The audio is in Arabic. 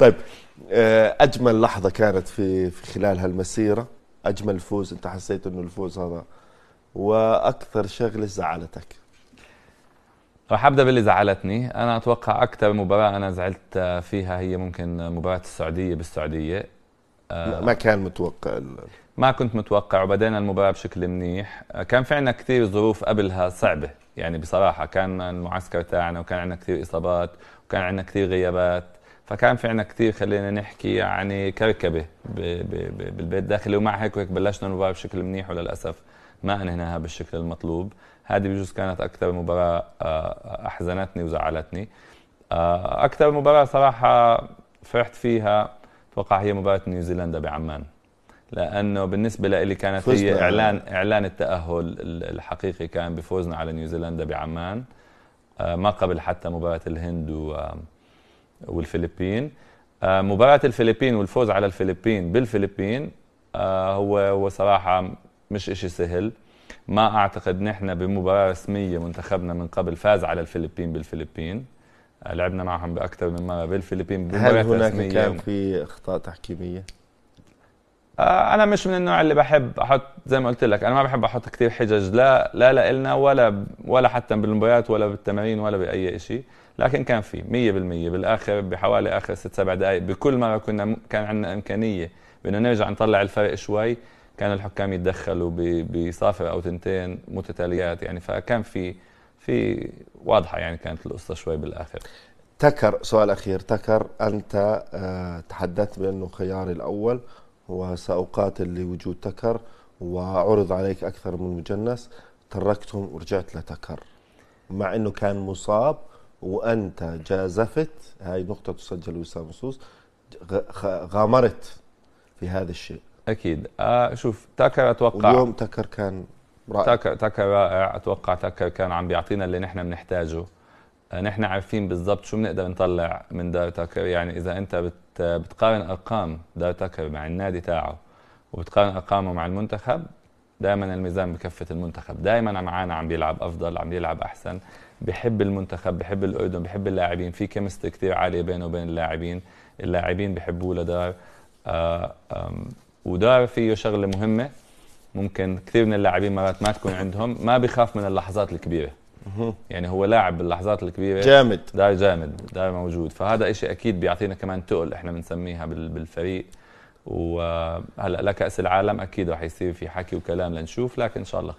طيب آه، اجمل لحظه كانت في في خلال هالمسيره اجمل فوز انت حسيت انه الفوز هذا واكثر شغله زعلتك راح ابدا باللي زعلتني انا اتوقع اكثر مباراه انا زعلت فيها هي ممكن مباراه السعوديه بالسعوديه ما كان متوقع ما كنت متوقع وبدينا المباراه بشكل منيح كان في عندنا كثير ظروف قبلها صعبه يعني بصراحه كان المعسكر تاعنا وكان عندنا كثير اصابات وكان عندنا كثير غيابات فكان في عنا كثير خلينا نحكي يعني كركبه بالبيت داخلي ومع هيك وهيك بلشنا المباراه بشكل منيح وللاسف ما انهيناها بالشكل المطلوب هذه بجوز كانت اكثر مباراه آه، احزنتني وزعلتني آه، اكثر مباراه صراحه فرحت فيها اتوقع هي مباراه نيوزيلندا بعمان لانه بالنسبه لي كانت هي اعلان اعلان التاهل الحقيقي كان بفوزنا على نيوزيلندا بعمان آه، ما قبل حتى مباراه الهند و والفلبين آه، مباراة الفلبين والفوز على الفلبين بالفلبين آه، هو هو صراحة مش إشي سهل ما أعتقد نحن بمباراة رسمية منتخبنا من قبل فاز على الفلبين بالفلبين آه، لعبنا معهم بأكثر من مرة بالفلبين هل هناك كان في أخطاء تحكيمية؟ آه، انا مش من النوع اللي بحب احط زي ما قلت لك انا ما بحب احط كثير حجج لا لا لإلنا ولا ولا حتى بالمباريات ولا بالتمارين ولا باي شيء لكن كان في 100% بالاخر بحوالي اخر ست سبع دقائق بكل مره كنا كان عندنا امكانيه بانه نرجع نطلع الفرق شوي كان الحكام يتدخلوا بصافر او تنتين متتاليات يعني فكان في في واضحه يعني كانت القصه شوي بالاخر تكر سؤال اخير تكر انت آه، تحدثت بانه خياري الاول وسأقاتل لوجود تكر وعرض عليك أكثر من مجنس تركتهم ورجعت لتكر مع أنه كان مصاب وأنت جازفت هاي نقطة تسجل وسام نصوص غامرت في هذا الشيء أكيد آه شوف تكر أتوقع اليوم تكر كان رائع تكر رائع أتوقع تكر كان عم بيعطينا اللي نحن بنحتاجه آه، نحن عارفين بالضبط شو بنقدر نطلع من دار تاكر يعني اذا انت بت آه، بتقارن ارقام دار تاكر مع النادي تاعه وبتقارن ارقامه مع المنتخب دائما الميزان بكفه المنتخب دائما معانا عم بيلعب افضل عم بيلعب احسن بحب المنتخب بحب الاردن بحب اللاعبين في كيمستري كثير عاليه بينه وبين اللاعبين اللاعبين بحبوه لدار آه، ودار فيه شغله مهمه ممكن كثير من اللاعبين مرات ما تكون عندهم ما بخاف من اللحظات الكبيره يعني هو لاعب باللحظات الكبيره جامد ده جامد ده موجود فهذا إشي اكيد بيعطينا كمان تقل احنا بنسميها بالفريق وهلا آه، لكاس العالم اكيد رح يصير في حكي وكلام لنشوف لكن ان شاء الله خير